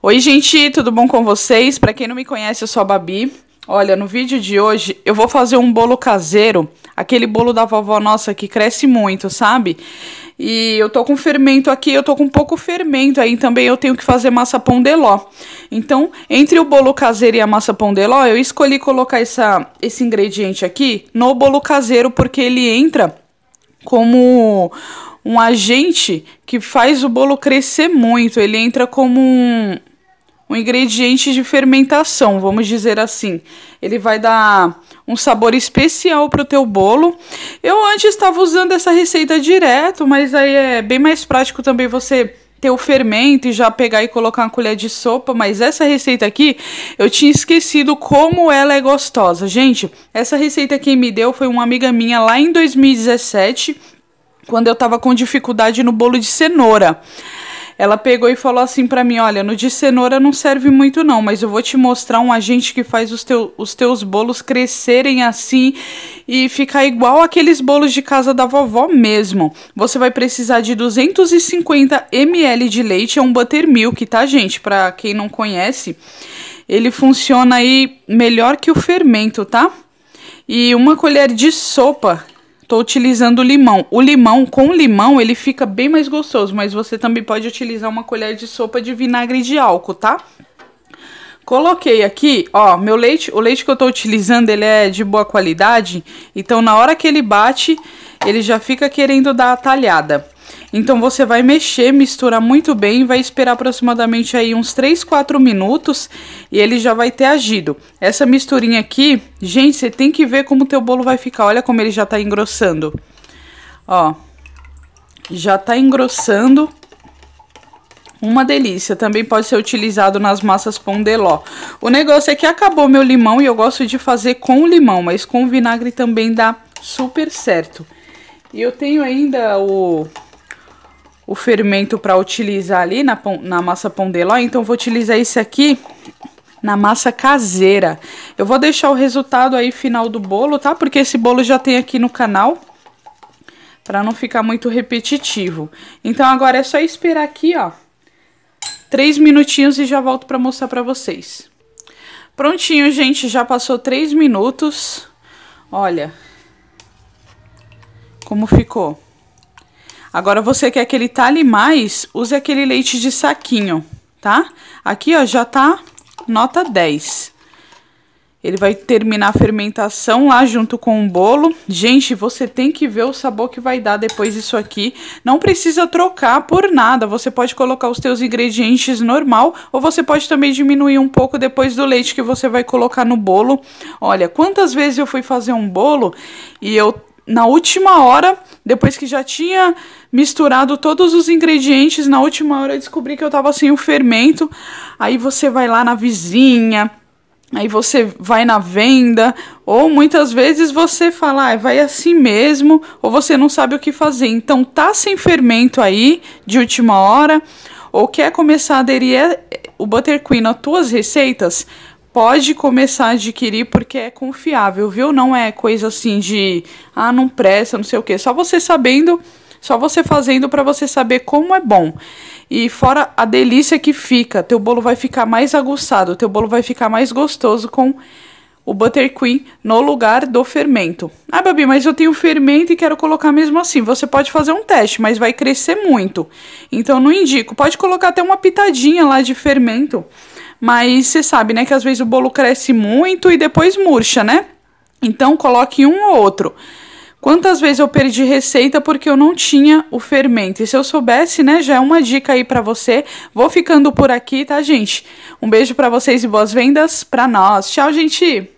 Oi, gente, tudo bom com vocês? Para quem não me conhece, eu sou a Babi. Olha, no vídeo de hoje eu vou fazer um bolo caseiro, aquele bolo da vovó nossa que cresce muito, sabe? E eu tô com fermento aqui, eu tô com pouco fermento aí também, eu tenho que fazer massa pondeló. Então, entre o bolo caseiro e a massa pondeló, eu escolhi colocar essa, esse ingrediente aqui no bolo caseiro porque ele entra como um agente que faz o bolo crescer muito. Ele entra como um, um ingrediente de fermentação, vamos dizer assim. Ele vai dar um sabor especial para o teu bolo. Eu antes estava usando essa receita direto, mas aí é bem mais prático também você ter o fermento e já pegar e colocar uma colher de sopa, mas essa receita aqui eu tinha esquecido como ela é gostosa. Gente, essa receita quem me deu foi uma amiga minha lá em 2017, quando eu tava com dificuldade no bolo de cenoura. Ela pegou e falou assim para mim: Olha, no de cenoura não serve muito, não, mas eu vou te mostrar um agente que faz os, teu, os teus bolos crescerem assim e ficar igual aqueles bolos de casa da vovó mesmo. Você vai precisar de 250 ml de leite, é um buttermilk, tá, gente? Pra quem não conhece, ele funciona aí melhor que o fermento, tá? E uma colher de sopa Estou utilizando limão. O limão, com limão, ele fica bem mais gostoso, mas você também pode utilizar uma colher de sopa de vinagre de álcool, tá? Coloquei aqui, ó, meu leite, o leite que eu tô utilizando, ele é de boa qualidade, então na hora que ele bate, ele já fica querendo dar a talhada. Então você vai mexer, misturar muito bem, vai esperar aproximadamente aí uns 3, 4 minutos e ele já vai ter agido. Essa misturinha aqui, gente, você tem que ver como o teu bolo vai ficar. Olha como ele já tá engrossando. Ó, já tá engrossando. Uma delícia, também pode ser utilizado nas massas pondeló. O negócio é que acabou meu limão e eu gosto de fazer com limão, mas com vinagre também dá super certo. E eu tenho ainda o o fermento para utilizar ali na, na massa ló então vou utilizar esse aqui na massa caseira. Eu vou deixar o resultado aí final do bolo, tá? Porque esse bolo já tem aqui no canal, para não ficar muito repetitivo. Então agora é só esperar aqui, ó, três minutinhos e já volto para mostrar para vocês. Prontinho, gente, já passou três minutos. Olha como ficou. Agora você quer que ele talhe mais, use aquele leite de saquinho, tá? Aqui, ó, já tá nota 10. Ele vai terminar a fermentação lá junto com o bolo. Gente, você tem que ver o sabor que vai dar depois isso aqui. Não precisa trocar por nada. Você pode colocar os seus ingredientes normal ou você pode também diminuir um pouco depois do leite que você vai colocar no bolo. Olha, quantas vezes eu fui fazer um bolo e eu na última hora, depois que já tinha misturado todos os ingredientes, na última hora eu descobri que eu tava sem o fermento. Aí você vai lá na vizinha, aí você vai na venda, ou muitas vezes você fala, ah, vai assim mesmo, ou você não sabe o que fazer. Então tá sem fermento aí de última hora, ou quer começar a aderir é, é, o Butter Queen às tuas receitas, pode começar a adquirir porque é confiável, viu? Não é coisa assim de ah, não presta, não sei o quê. Só você sabendo, só você fazendo para você saber como é bom. E fora a delícia que fica, teu bolo vai ficar mais aguçado, teu bolo vai ficar mais gostoso com o buttercream no lugar do fermento. Ah, Babi, mas eu tenho fermento e quero colocar mesmo assim. Você pode fazer um teste, mas vai crescer muito. Então não indico. Pode colocar até uma pitadinha lá de fermento mas você sabe, né, que às vezes o bolo cresce muito e depois murcha, né? Então coloque um ou outro. Quantas vezes eu perdi receita porque eu não tinha o fermento? E se eu soubesse, né, já é uma dica aí para você. Vou ficando por aqui, tá, gente? Um beijo para vocês e boas vendas para nós. Tchau, gente.